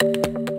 Thank you.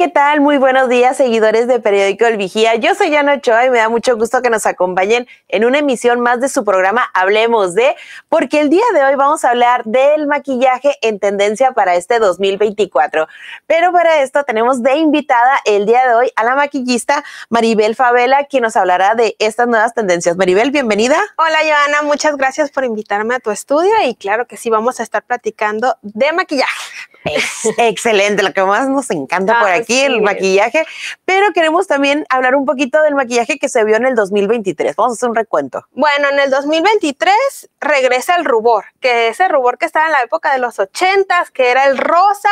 ¿qué tal? Muy buenos días, seguidores de Periódico El Vigía. Yo soy Ana Ochoa y me da mucho gusto que nos acompañen en una emisión más de su programa Hablemos de, porque el día de hoy vamos a hablar del maquillaje en tendencia para este 2024. Pero para esto tenemos de invitada el día de hoy a la maquillista Maribel Favela, quien nos hablará de estas nuevas tendencias. Maribel, bienvenida. Hola, Joana, muchas gracias por invitarme a tu estudio y claro que sí, vamos a estar platicando de maquillaje. excelente, lo que más nos encanta por ah, aquí, el maquillaje. Pero queremos también hablar un poquito del maquillaje que se vio en el 2023. Vamos a hacer un recuento. Bueno, en el 2023 regresa el rubor, que es el rubor que estaba en la época de los 80s, que era el rosa.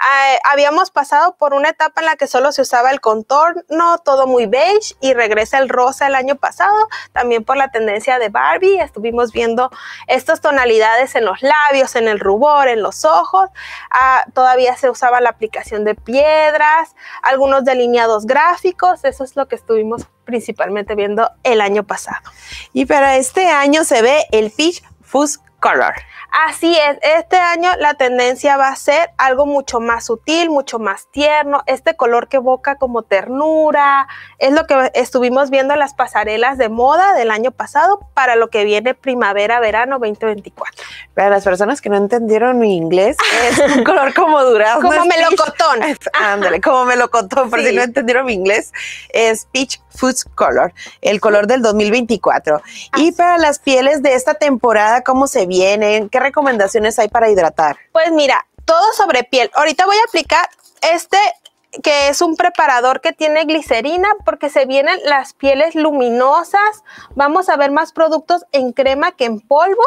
Eh, habíamos pasado por una etapa en la que solo se usaba el contorno, todo muy beige, y regresa el rosa el año pasado, también por la tendencia de Barbie. Estuvimos viendo estas tonalidades en los labios, en el rubor, en los ojos. Ah, todavía se usaba la aplicación de piedras, algunos delineados gráficos, eso es lo que estuvimos principalmente viendo el año pasado. Y para este año se ve el Fish Fuzz Color. Así es, este año la tendencia va a ser algo mucho más sutil, mucho más tierno, este color que evoca como ternura, es lo que estuvimos viendo en las pasarelas de moda del año pasado para lo que viene primavera-verano 2024. Para las personas que no entendieron mi inglés, es un color como durazno. como melocotón. Ándale, como melocotón, por si no entendieron mi inglés, es Peach Foods Color, el color del 2024. Y para las pieles de esta temporada, ¿cómo se vienen? recomendaciones hay para hidratar? Pues mira, todo sobre piel. Ahorita voy a aplicar este que es un preparador que tiene glicerina porque se vienen las pieles luminosas. Vamos a ver más productos en crema que en polvo.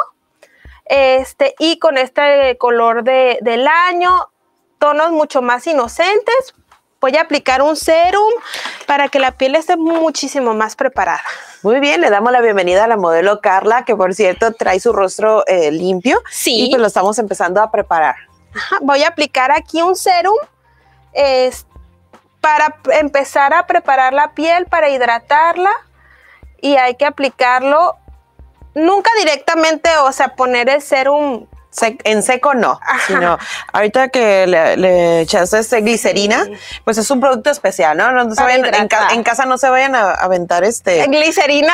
Este, y con este color del año, tonos mucho más inocentes voy a aplicar un serum para que la piel esté muchísimo más preparada. Muy bien, le damos la bienvenida a la modelo Carla, que por cierto trae su rostro eh, limpio. Sí. Y pues lo estamos empezando a preparar. voy a aplicar aquí un serum para empezar a preparar la piel, para hidratarla. Y hay que aplicarlo nunca directamente, o sea, poner el serum en seco no, sino ahorita que le, le echaste este glicerina, pues es un producto especial, ¿no? no, en, en, casa no se vayan a aventar este... Glicerina...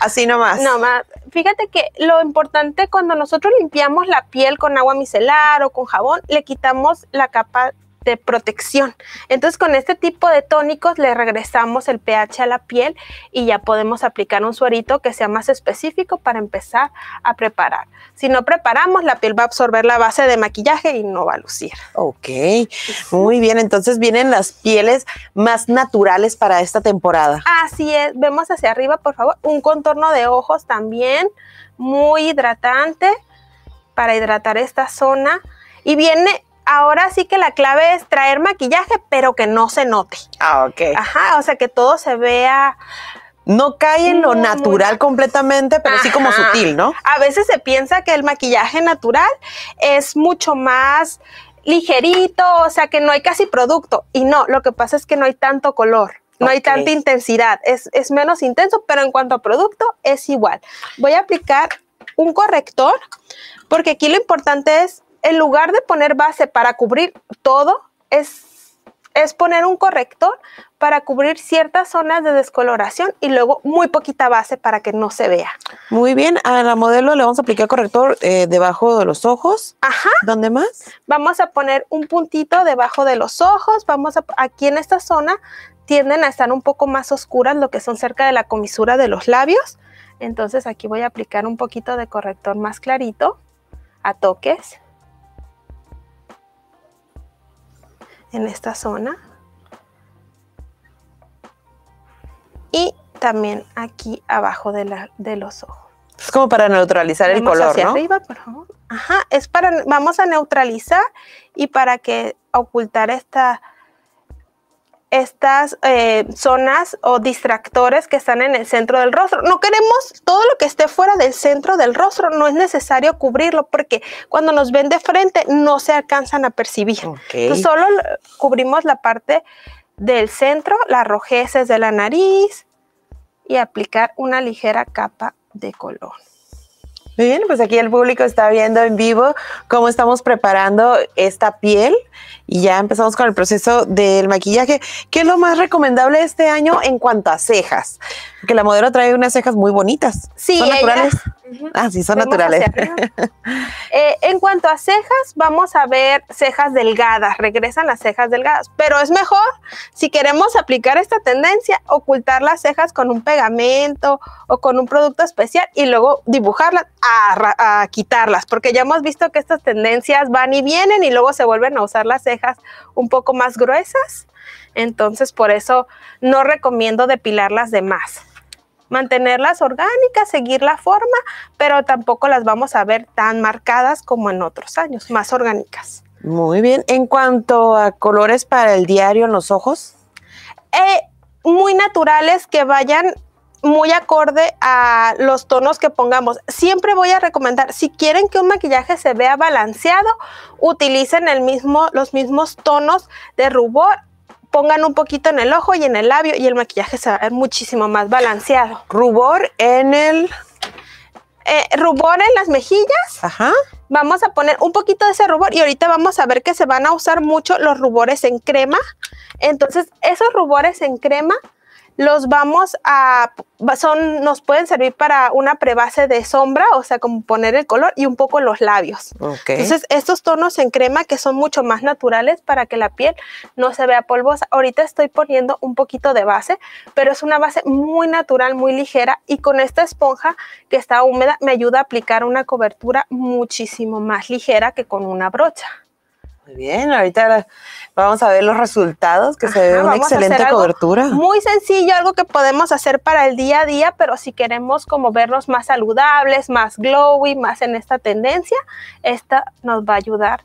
Así nomás. Nomás. Fíjate que lo importante cuando nosotros limpiamos la piel con agua micelar o con jabón, le quitamos la capa de protección. Entonces con este tipo de tónicos le regresamos el pH a la piel y ya podemos aplicar un suerito que sea más específico para empezar a preparar. Si no preparamos, la piel va a absorber la base de maquillaje y no va a lucir. Ok, muy bien. Entonces vienen las pieles más naturales para esta temporada. Así es, vemos hacia arriba, por favor, un contorno de ojos también, muy hidratante para hidratar esta zona. Y viene ahora sí que la clave es traer maquillaje, pero que no se note. Ah, ok. Ajá, o sea, que todo se vea no cae en lo natural completamente, pero sí como sutil, ¿no? A veces se piensa que el maquillaje natural es mucho más ligerito, o sea que no hay casi producto. Y no, lo que pasa es que no hay tanto color. No hay tanta intensidad, es, es menos intenso, pero en cuanto a producto es igual. Voy a aplicar un corrector, porque aquí lo importante es en lugar de poner base para cubrir todo, es, es poner un corrector para cubrir ciertas zonas de descoloración y luego muy poquita base para que no se vea. Muy bien, a la modelo le vamos a aplicar corrector eh, debajo de los ojos. Ajá. ¿Dónde más? Vamos a poner un puntito debajo de los ojos, vamos aquí en esta zona tienden a estar un poco más oscuras, lo que son cerca de la comisura de los labios. Entonces aquí voy a aplicar un poquito de corrector más clarito a toques. en esta zona. Y también aquí abajo de, la, de los ojos. Es como para neutralizar el color, hacia arriba, por favor. Ajá, es para, vamos a neutralizar y para que ocultar esta estas eh, zonas o distractores que están en el centro del rostro. No queremos todo lo que esté fuera del centro del rostro, no es necesario cubrirlo porque cuando nos ven de frente no se alcanzan a percibir. solo cubrimos la parte del centro, las rojeces de la nariz y aplicar una ligera capa de color. Muy bien, pues aquí el público está viendo en vivo cómo estamos preparando esta piel y ya empezamos con el proceso del maquillaje. ¿Qué es lo más recomendable este año en cuanto a cejas? Que la modelo trae unas cejas muy bonitas. Sí, ¿Son naturales? Ah, sí, son naturales. Eh, en cuanto a cejas, vamos a ver cejas delgadas. Regresan las cejas delgadas. Pero es mejor, si queremos aplicar esta tendencia, ocultar las cejas con un pegamento o con un producto especial y luego dibujarlas a, quitarlas, porque ya hemos visto que estas tendencias van y vienen y luego se vuelven a usar las cejas un poco más gruesas. Entonces, por eso no recomiendo depilarlas de más. Mantenerlas orgánicas, seguir la forma, pero tampoco las vamos a ver tan marcadas como en otros años, más orgánicas. Muy bien. En cuanto a colores para el diario en los ojos. Eh, muy naturales que vayan muy acorde a los tonos que pongamos. Siempre voy a recomendar, si quieren que un maquillaje se vea balanceado, utilicen el mismo, los mismos tonos de rubor pongan un poquito en el ojo y en el labio y el maquillaje se va muchísimo más balanceado. Rubor en el... Eh, rubor en las mejillas. Ajá. Vamos a poner un poquito de ese rubor y ahorita vamos a ver que se van a usar mucho los rubores en crema. Entonces, esos rubores en crema los vamos a, son, nos pueden servir para una prebase de sombra, o sea, como poner el color y un poco los labios. Entonces, estos tonos en crema que son mucho más naturales para que la piel no se vea polvosa. Ahorita estoy poniendo un poquito de base, pero es una base muy natural, muy ligera y con esta esponja que está húmeda me ayuda a aplicar una cobertura muchísimo más ligera que con una brocha bien, ahorita vamos a ver los resultados, que se ve una excelente cobertura. Muy sencillo, algo que podemos hacer para el día a día, pero si queremos como vernos más saludables, más glowy, más en esta tendencia, esta nos va a ayudar,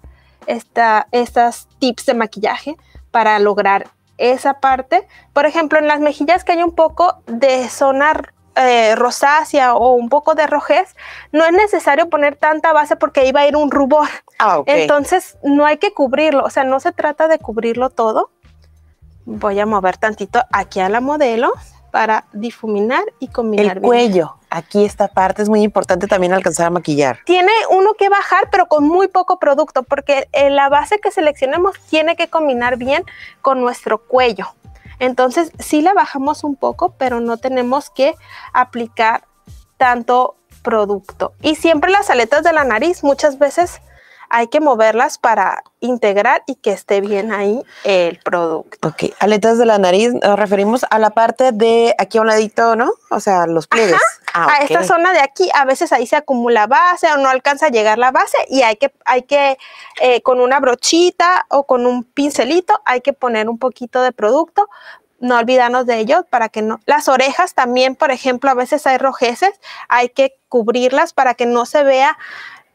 esta, estas tips de maquillaje para lograr esa parte. Por ejemplo, en las mejillas que hay un poco de sonar eh, rosácea o un poco de rojez, no es necesario poner tanta base porque ahí va a ir un rubor. Ah, Entonces no hay que cubrirlo, o sea, no se trata de cubrirlo todo. Voy a mover tantito aquí a la modelo para difuminar y combinar. El cuello, aquí esta parte es muy importante también alcanzar a maquillar. Tiene uno que bajar, pero con muy poco producto, porque la base que seleccionemos tiene que combinar bien con nuestro cuello. Entonces, sí la bajamos un poco, pero no tenemos que aplicar tanto producto. Y siempre las aletas de la nariz, muchas veces hay que moverlas para integrar y que esté bien ahí el producto. Ok, aletas de la nariz, nos referimos a la parte de aquí a un ladito, ¿no? O sea, los pliegues. Ah, a esta zona de aquí, a veces ahí se acumula base o no alcanza a llegar la base y hay que, hay que eh, con una brochita o con un pincelito, hay que poner un poquito de producto no olvidarnos de ello para que no. Las orejas también, por ejemplo, a veces hay rojeces, hay que cubrirlas para que no se vea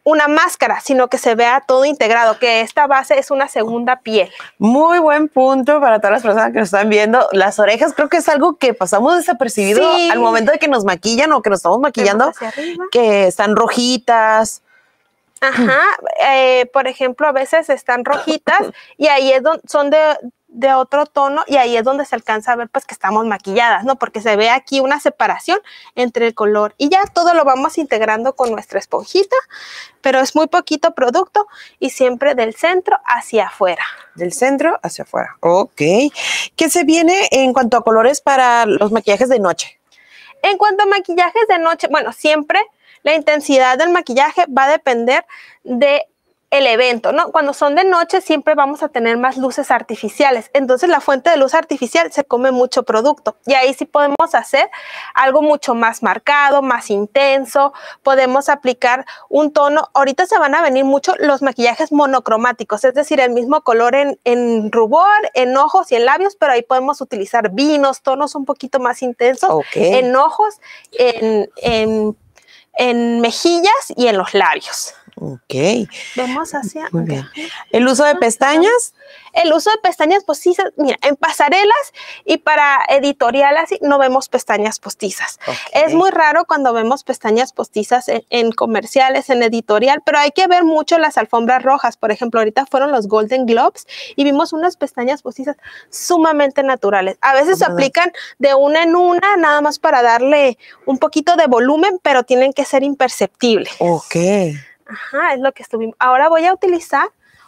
una máscara, sino que se vea todo integrado, que esta base es una segunda piel. Muy buen punto para todas las personas que nos están viendo. Las orejas creo que es algo que pasamos desapercibido al momento de que nos maquillan o que nos estamos maquillando, que están rojitas. Ajá, eh, por ejemplo, a veces están rojitas y ahí es donde son de de otro tono y ahí es donde se alcanza a ver pues que estamos maquilladas, ¿no? Porque se ve aquí una separación entre el color y ya todo lo vamos integrando con nuestra esponjita, pero es muy poquito producto y siempre del centro hacia afuera. Del centro hacia afuera, ok. ¿Qué se viene en cuanto a colores para los maquillajes de noche? En cuanto a maquillajes de noche, bueno, siempre la intensidad del maquillaje va a depender de el evento, ¿no? Cuando son de noche siempre vamos a tener más luces artificiales, entonces la fuente de luz artificial se come mucho producto y ahí sí podemos hacer algo mucho más marcado, más intenso, podemos aplicar un tono, ahorita se van a venir mucho los maquillajes monocromáticos, es decir, el mismo color en, rubor, en ojos y en labios, pero ahí podemos utilizar vinos, tonos un poquito más intensos en ojos, en mejillas y en los labios. Ok. Vamos hacia. El uso de pestañas. El uso de pestañas postizas, pues mira, en pasarelas y para editorial así no vemos pestañas postizas. Es muy raro cuando vemos pestañas postizas en, en, comerciales, en editorial, pero hay que ver mucho las alfombras rojas. Por ejemplo, ahorita fueron los Golden Globes y vimos unas pestañas postizas sumamente naturales. A veces se aplican de una en una, nada más para darle un poquito de volumen, pero tienen que ser imperceptibles. Ok. Ajá, es lo que estuvimos. Ahora voy a utilizar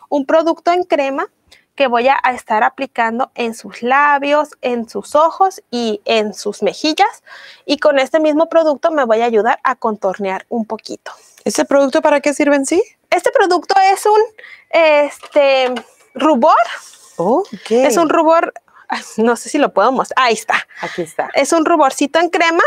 un producto en crema que voy a estar aplicando en sus labios, en sus ojos y en sus mejillas. Y con este mismo producto me voy a ayudar a contornear un poquito. ¿Este producto para qué sirve en sí? Este producto es un este, rubor. Es un rubor, no sé si lo puedo mostrar. Ahí está. Aquí está. Es un ruborcito en crema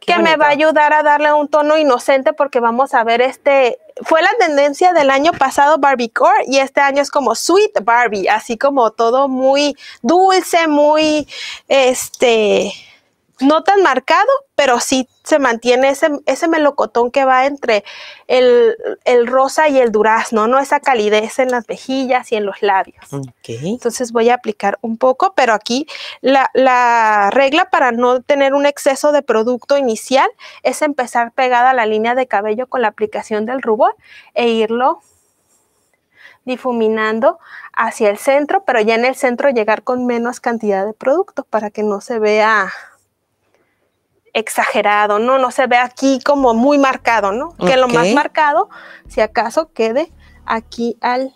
que me va a ayudar a darle un tono inocente porque vamos a ver este, fue la tendencia del año pasado Barbie Core y este año es como Sweet Barbie, así como todo muy dulce, muy, este, no tan marcado, pero sí se mantiene ese, melocotón que va entre el, rosa y el durazno, ¿no? Esa calidez en las mejillas y en los labios. Entonces voy a aplicar un poco, pero aquí la, la, regla para no tener un exceso de producto inicial es empezar pegada a la línea de cabello con la aplicación del rubor e irlo difuminando hacia el centro, pero ya en el centro llegar con menos cantidad de producto para que no se vea exagerado, ¿no? No se ve aquí como muy marcado, ¿no? Que lo más marcado, si acaso, quede aquí al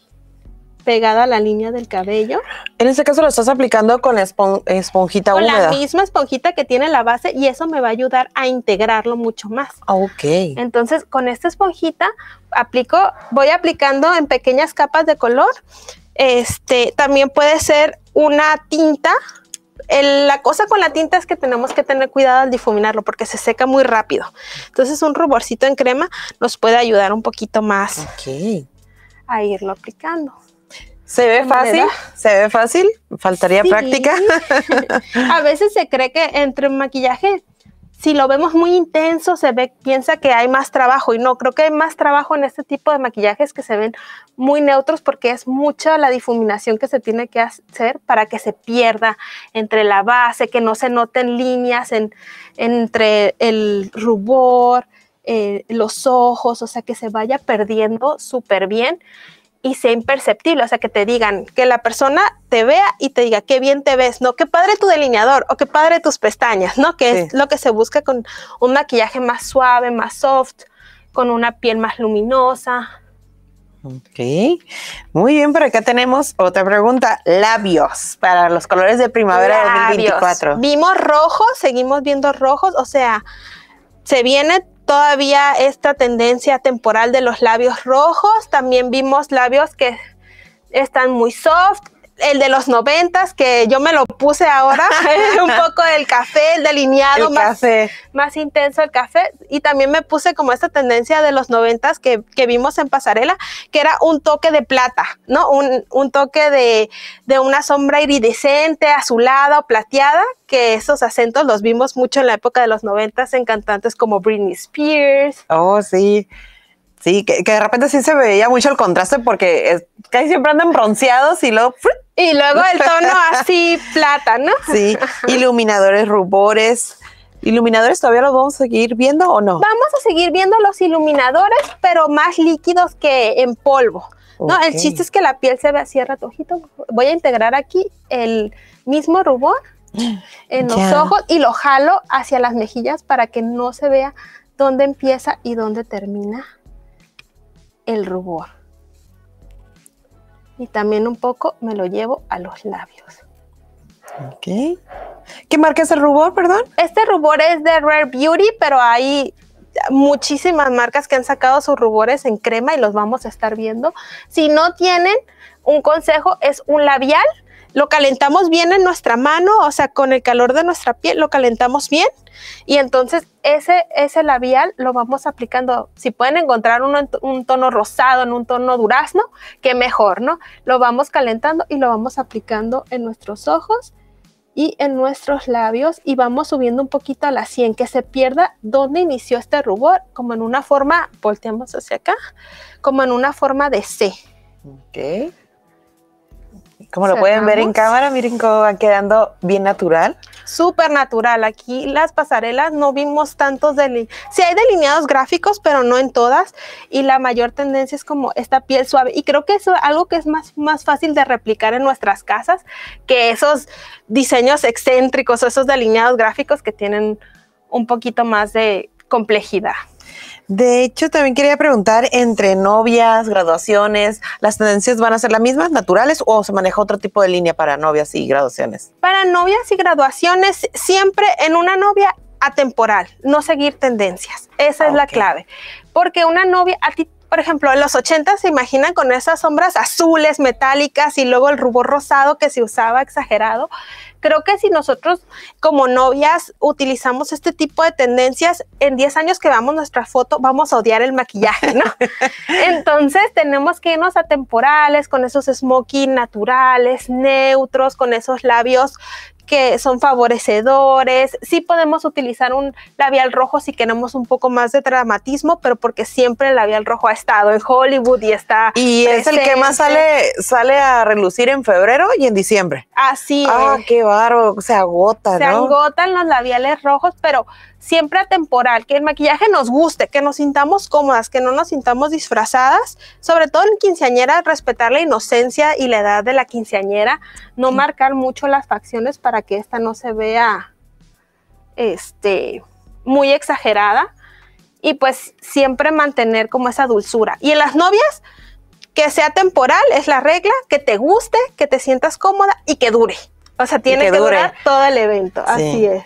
pegada a la línea del cabello. En este caso lo estás aplicando con la esponjita con la misma esponjita que tiene la base y eso me va a ayudar a integrarlo mucho más. Ah, ok. Entonces con esta esponjita aplico, voy aplicando en pequeñas capas de color. Este también puede ser una tinta la cosa con la tinta es que tenemos que tener cuidado al difuminarlo porque se seca muy rápido. Entonces un ruborcito en crema nos puede ayudar un poquito más a irlo aplicando. ¿Se ve fácil? ¿Se ve fácil? Faltaría práctica. a veces se cree que entre maquillaje si lo vemos muy intenso, se ve, piensa que hay más trabajo y no, creo que hay más trabajo en este tipo de maquillajes que se ven muy neutros porque es mucha la difuminación que se tiene que hacer para que se pierda entre la base, que no se noten líneas entre el rubor, eh, los ojos, o sea, que se vaya perdiendo súper bien y sea imperceptible, o sea, que te digan, que la persona te vea y te diga, qué bien te ves, ¿no? Qué padre tu delineador o qué padre tus pestañas, ¿no? Que es lo que se busca con un maquillaje más suave, más soft, con una piel más luminosa. Ok, muy bien, pero acá tenemos otra pregunta, labios para los colores de primavera 2024. Vimos rojos, seguimos viendo rojos, o sea, se viene todavía esta tendencia temporal de los labios rojos. También vimos labios que están muy soft, el de los noventas, que yo me lo puse ahora, un poco del café, el delineado más, más intenso el café, y también me puse como esta tendencia de los noventas que, vimos en pasarela, que era un toque de plata, ¿no? Un, toque de, de una sombra iridescente, azulada o plateada, que esos acentos los vimos mucho en la época de los noventas en cantantes como Britney Spears. Oh, sí. Sí, que, de repente sí se veía mucho el contraste porque casi siempre andan bronceados y luego y luego el tono así plata, ¿no? Sí, iluminadores, rubores. ¿Iluminadores todavía los vamos a seguir viendo o no? Vamos a seguir viendo los iluminadores, pero más líquidos que en polvo. No, el chiste es que la piel se ve así ratojito. Voy a integrar aquí el mismo rubor en los ojos y lo jalo hacia las mejillas para que no se vea dónde empieza y dónde termina el rubor y también un poco me lo llevo a los labios. ¿Qué marca es el rubor, perdón? Este rubor es de Rare Beauty, pero hay muchísimas marcas que han sacado sus rubores en crema y los vamos a estar viendo. Si no tienen, un consejo es un labial lo calentamos bien en nuestra mano, o sea, con el calor de nuestra piel lo calentamos bien y entonces ese, ese labial lo vamos aplicando. Si pueden encontrar uno un tono rosado, en un tono durazno, qué mejor, ¿no? Lo vamos calentando y lo vamos aplicando en nuestros ojos y en nuestros labios y vamos subiendo un poquito a la 100, que se pierda donde inició este rubor, como en una forma, volteamos hacia acá, como en una forma de C. Okay. Como lo pueden ver en cámara, miren cómo va quedando bien natural. Súper natural. Aquí las pasarelas no vimos tantos delineados. Sí hay delineados gráficos, pero no en todas. Y la mayor tendencia es como esta piel suave. Y creo que es algo que es más, más fácil de replicar en nuestras casas que esos diseños excéntricos o esos delineados gráficos que tienen un poquito más de complejidad. De hecho, también quería preguntar, entre novias, graduaciones, ¿las tendencias van a ser las mismas, naturales, o se maneja otro tipo de línea para novias y graduaciones? Para novias y graduaciones, siempre en una novia atemporal, no seguir tendencias. Esa es la clave. Porque una novia, a ti por ejemplo, en los 80 se imaginan con esas sombras azules, metálicas y luego el rubor rosado que se usaba exagerado creo que si nosotros como novias utilizamos este tipo de tendencias, en 10 años que vamos nuestra foto vamos a odiar el maquillaje, ¿no? Entonces tenemos que irnos a temporales con esos smoking naturales, neutros, con esos labios que son favorecedores. Sí podemos utilizar un labial rojo si queremos un poco más de dramatismo, pero porque siempre el labial rojo ha estado en Hollywood y está. Y es el que más sale, sale a relucir en febrero y en diciembre. Así. Ah, qué barro, se agota. Se agotan los labiales rojos, pero siempre atemporal, que el maquillaje nos guste, que nos sintamos cómodas, que no nos sintamos disfrazadas, sobre todo en quinceañera, respetar la inocencia y la edad de la quinceañera, no marcar mucho las facciones para que esta no se vea este, muy exagerada. Y pues siempre mantener como esa dulzura. Y en las novias, que sea temporal es la regla, que te guste, que te sientas cómoda y que dure. O sea, tiene que, durar todo el evento. Así es.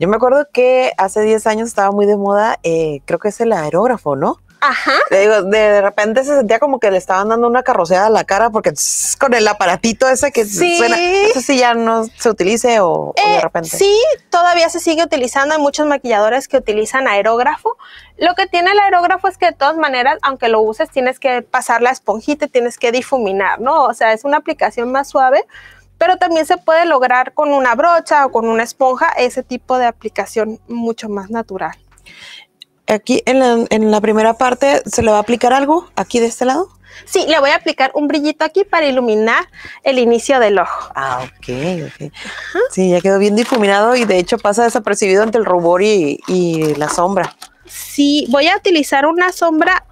Yo me acuerdo que hace 10 años estaba muy de moda, eh, creo que es el aerógrafo, ¿no? Ajá. Le digo, de, repente se sentía como que le estaban dando una carroceada a la cara porque con el aparatito ese que sí. suena. No sé si ya no se utilice o, de eh, repente. Sí, todavía se sigue utilizando. Hay muchos maquilladores que utilizan aerógrafo. Lo que tiene el aerógrafo es que de todas maneras, aunque lo uses, tienes que pasar la esponjita, tienes que difuminar, ¿no? O sea, es una aplicación más suave pero también se puede lograr con una brocha o con una esponja ese tipo de aplicación mucho más natural aquí en la, primera parte se le va a aplicar algo aquí de este lado. Sí, le voy a aplicar un brillito aquí para iluminar el inicio del ojo. Ah, ok, ok. Sí, ya quedó bien difuminado y de hecho pasa desapercibido ante el rubor y, la sombra. Sí, voy a utilizar una sombra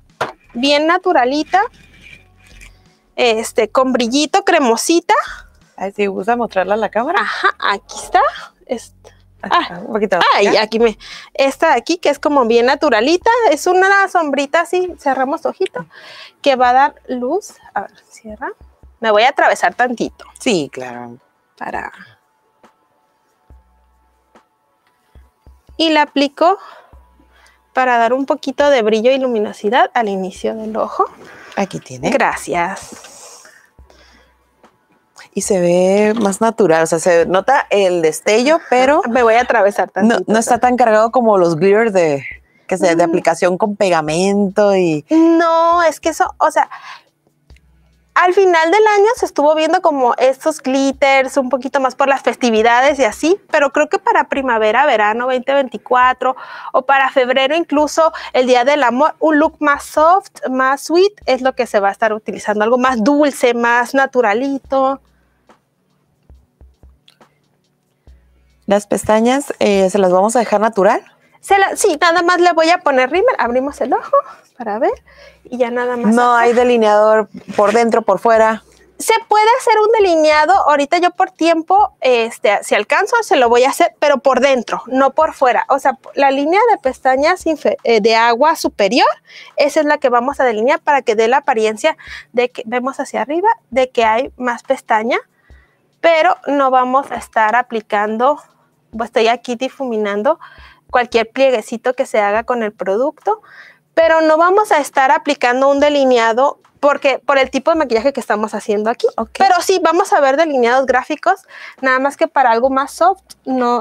bien naturalita, este, con brillito cremosita. Ay, si gusta mostrarla a la cámara. Ajá, aquí está. Este, Ah, ah, un poquito. Ay, aquí me. Esta de aquí, que es como bien naturalita, es una sombrita así, cerramos ojito, que va a dar luz. A ver, cierra. Me voy a atravesar tantito. Sí, claro. Para. Y la aplico para dar un poquito de brillo y luminosidad al inicio del ojo. Aquí tiene. Gracias y se ve más natural, o sea, se nota el destello, pero... Me voy a atravesar tanto. No, está tan cargado como los glitters de, de mm. aplicación con pegamento y... No, es que eso, o sea, al final del año se estuvo viendo como estos glitters un poquito más por las festividades y así, pero creo que para primavera, verano 2024 o para febrero incluso el Día del Amor, un look más soft, más sweet es lo que se va a estar utilizando, algo más dulce, más naturalito. Las pestañas eh, se las vamos a dejar natural. Se sí, nada más le voy a poner rímel. Abrimos el ojo para ver y ya nada más. No hay delineador por dentro, por fuera. Se puede hacer un delineado. Ahorita yo por tiempo, este, si alcanzo, se lo voy a hacer, pero por dentro, no por fuera. O sea, la línea de pestañas eh, de agua superior, esa es la que vamos a delinear para que dé la apariencia de que vemos hacia arriba, de que hay más pestaña, pero no vamos a estar aplicando pues, estoy aquí difuminando cualquier plieguecito que se haga con el producto, pero no vamos a estar aplicando un delineado porque por el tipo de maquillaje que estamos haciendo aquí. Pero sí, vamos a ver delineados gráficos, nada más que para algo más soft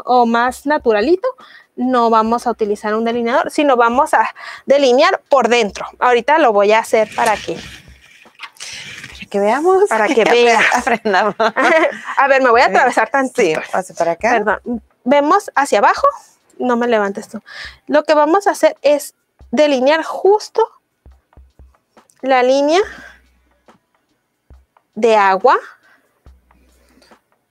o más naturalito, no vamos a utilizar un delineador, sino vamos a delinear por dentro. Ahorita lo voy a hacer para que... Para que veamos. Para que veas. a ver, me voy a atravesar tantito. Sí, para acá. Perdón vemos hacia abajo, no me levantes tú, lo que vamos a hacer es delinear justo la línea de agua.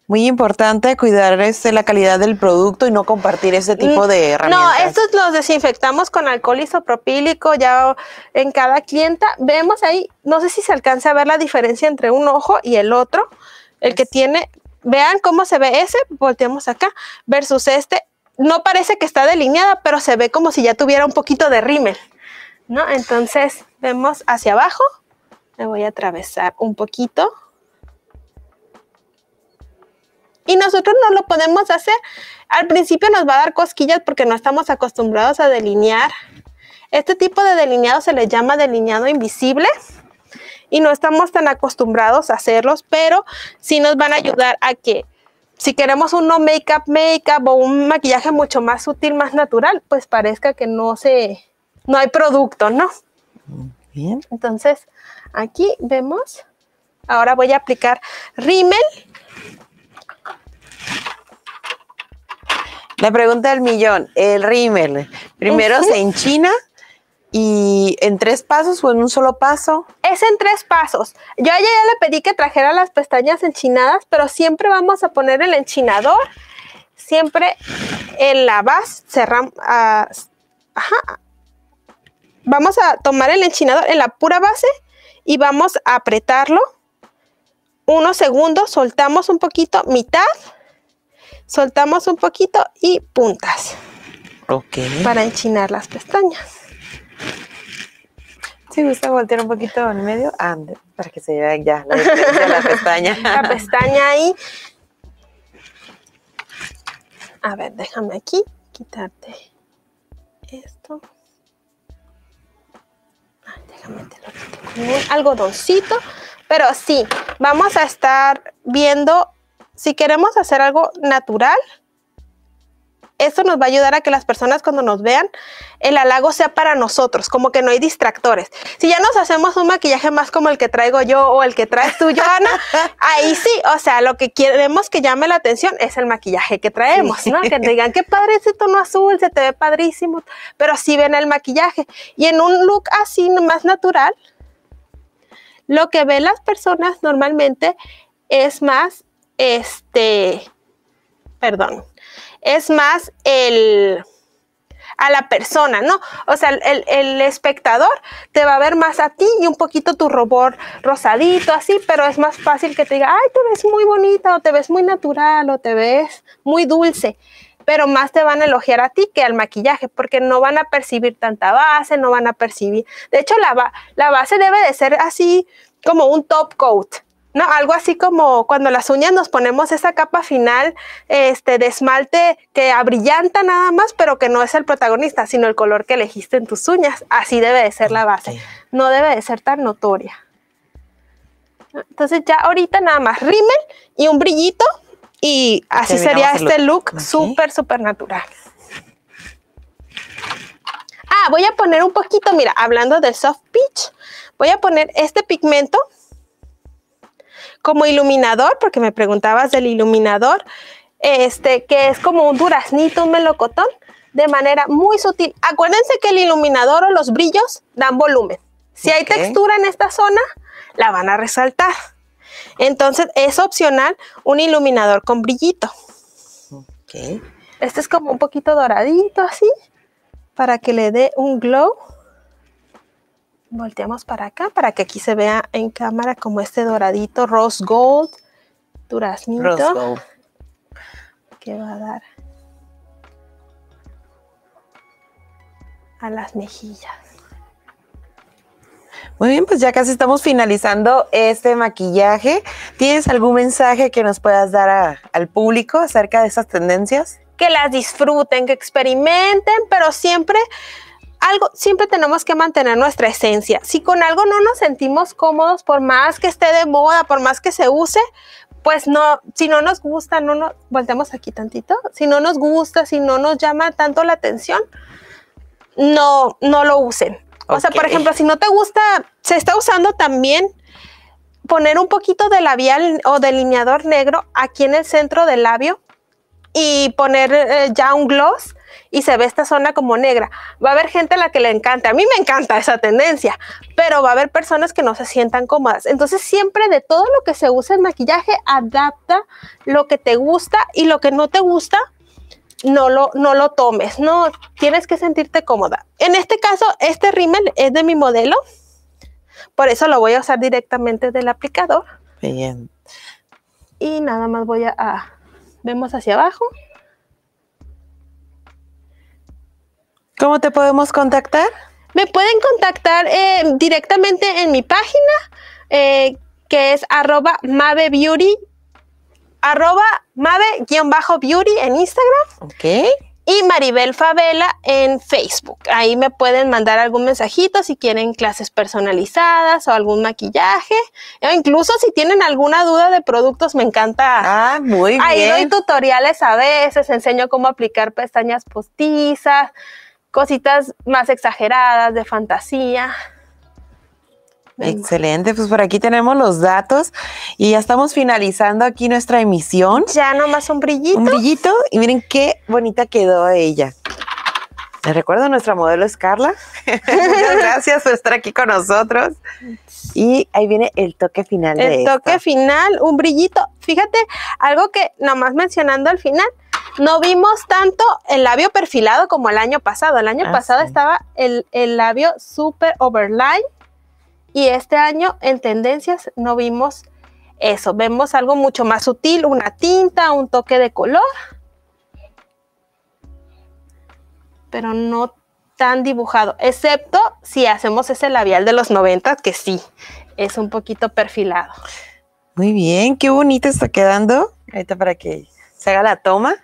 Muy importante cuidar este, la calidad del producto y no compartir ese mm, tipo de herramientas. No, estos los desinfectamos con alcohol isopropílico ya en cada clienta. Vemos ahí, no sé si se alcanza a ver la diferencia entre un ojo y el otro. El que tiene vean cómo se ve ese, volteamos acá, versus este, no parece que está delineada, pero se ve como si ya tuviera un poquito de rímel, ¿no? Entonces vemos hacia abajo, me voy a atravesar un poquito. Y nosotros no lo podemos hacer. Al principio nos va a dar cosquillas porque no estamos acostumbrados a delinear. Este tipo de delineado se le llama delineado invisible y no estamos tan acostumbrados a hacerlos, pero sí nos van a ayudar a que si queremos un no make-up, make-up o un maquillaje mucho más sutil, más natural, pues parezca que no se, no hay producto, ¿no? Bien. Entonces, aquí vemos, ahora voy a aplicar rímel. La pregunta del millón, el rímel, ¿primero se en se enchina ¿Y en tres pasos o en un solo paso? Es en tres pasos. Yo a ella ya le pedí que trajera las pestañas enchinadas, pero siempre vamos a poner el enchinador, siempre en la base, cerramos, ajá. Vamos a tomar el enchinador en la pura base y vamos a apretarlo. Unos segundos, soltamos un poquito, mitad, soltamos un poquito y puntas. Ok. Para enchinar las pestañas. Si gusta voltear un poquito en medio, ande, ah, para que se vea ya la, pestaña. La pestaña ahí. A ver, déjame aquí quitarte esto. Ay, déjame te lo algodoncito. Pero sí, vamos a estar viendo si queremos hacer algo natural eso nos va a ayudar a que las personas cuando nos vean, el halago sea para nosotros, como que no hay distractores. Si ya nos hacemos un maquillaje más como el que traigo yo o el que traes tú, Joana, ahí sí, o sea, lo que queremos que llame la atención es el maquillaje que traemos, ¿no? Que digan, qué padre ese tono azul, se te ve padrísimo, pero sí ven el maquillaje. Y en un look así más natural, lo que ven las personas normalmente es más, este, perdón, es más el a la persona, ¿no? O sea, el, espectador te va a ver más a ti y un poquito tu robot rosadito, así, pero es más fácil que te diga, ay, te ves muy bonita o te ves muy natural o te ves muy dulce, pero más te van a elogiar a ti que al maquillaje, porque no van a percibir tanta base, no van a percibir, de hecho, la, la base debe de ser así como un top coat, ¿no? Algo así como cuando las uñas nos ponemos esa capa final este, de esmalte que abrillanta nada más, pero que no es el protagonista, sino el color que elegiste en tus uñas. Así debe de ser la base. No debe de ser tan notoria. Entonces ya ahorita nada más rímel y un brillito y así sería este look, súper, súper natural. Ah, voy a poner un poquito, mira, hablando de soft peach, voy a poner este pigmento como iluminador, porque me preguntabas del iluminador, este, que es como un duraznito, un melocotón, de manera muy sutil. Acuérdense que el iluminador o los brillos dan volumen. Si hay textura en esta zona, la van a resaltar. Entonces es opcional un iluminador con brillito. Este es como un poquito doradito así, para que le dé un glow volteamos para acá para que aquí se vea en cámara como este doradito rose gold, duraznito. Que va a dar a las mejillas. Muy bien, pues ya casi estamos finalizando este maquillaje. ¿Tienes algún mensaje que nos puedas dar al público acerca de esas tendencias? Que las disfruten, que experimenten, pero siempre algo, siempre tenemos que mantener nuestra esencia. Si con algo no nos sentimos cómodos, por más que esté de moda, por más que se use, pues no, si no nos gusta, no nos, voltemos aquí tantito, si no nos gusta, si no nos llama tanto la atención, no, no lo usen. O sea, por ejemplo, si no te gusta, se está usando también poner un poquito de labial o delineador negro aquí en el centro del labio y poner eh, ya un gloss y se ve esta zona como negra. Va a haber gente a la que le encanta, a mí me encanta esa tendencia, pero va a haber personas que no se sientan cómodas. Entonces siempre de todo lo que se usa en maquillaje, adapta lo que te gusta y lo que no te gusta, no lo, no lo tomes, no, tienes que sentirte cómoda. En este caso, este rímel es de mi modelo, por eso lo voy a usar directamente del aplicador. Bien. Y nada más voy a vemos hacia abajo. ¿Cómo te podemos contactar? Me pueden contactar eh, directamente en mi página, eh, que es arroba beauty, arroba mave-beauty en Instagram. Ok. Y Maribel Favela en Facebook. Ahí me pueden mandar algún mensajito si quieren clases personalizadas o algún maquillaje. O incluso si tienen alguna duda de productos, me encanta. Ah, muy bien. Ahí doy tutoriales a veces, enseño cómo aplicar pestañas postizas cositas más exageradas, de fantasía. Excelente, pues por aquí tenemos los datos y ya estamos finalizando aquí nuestra emisión. Ya nomás un brillito. Un brillito y miren qué bonita quedó ella. Les recuerdo, nuestra modelo es Carla. Muchas gracias por estar aquí con nosotros. Y ahí viene el toque final. El toque final, un brillito. Fíjate, algo que nomás mencionando al final, no vimos tanto el labio perfilado como el año pasado. El año ah, pasado estaba el, el, labio super overline y este año en tendencias no vimos eso. Vemos algo mucho más sutil, una tinta, un toque de color, pero no tan dibujado, excepto si hacemos ese labial de los 90 que sí, es un poquito perfilado. Muy bien, qué bonito está quedando. Ahorita para que se haga la toma.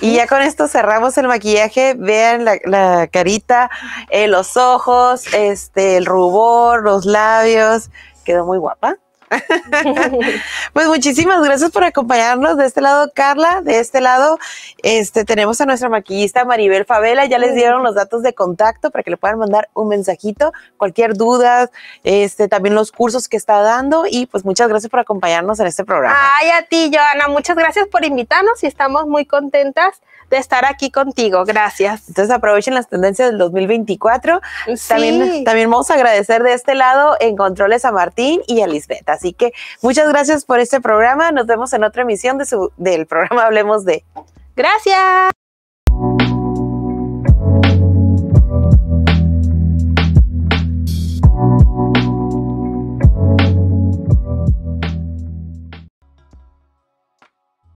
Y ya con esto cerramos el maquillaje. Vean la, carita, eh, los ojos, este, el rubor, los labios. Quedó muy guapa. pues muchísimas gracias por acompañarnos. De este lado, Carla, de este lado, este tenemos a nuestra maquillista Maribel Favela. Ya les dieron los datos de contacto para que le puedan mandar un mensajito, cualquier duda, este, también los cursos que está dando. Y pues muchas gracias por acompañarnos en este programa. Ay, a ti, Joana, muchas gracias por invitarnos y estamos muy contentas de estar aquí contigo. Gracias. Entonces aprovechen las tendencias del 2024. También, también vamos a agradecer de este lado en Controles a Martín y a Lisbeth. Así que muchas gracias por este programa. Nos vemos en otra emisión de su, del programa Hablemos de. Gracias.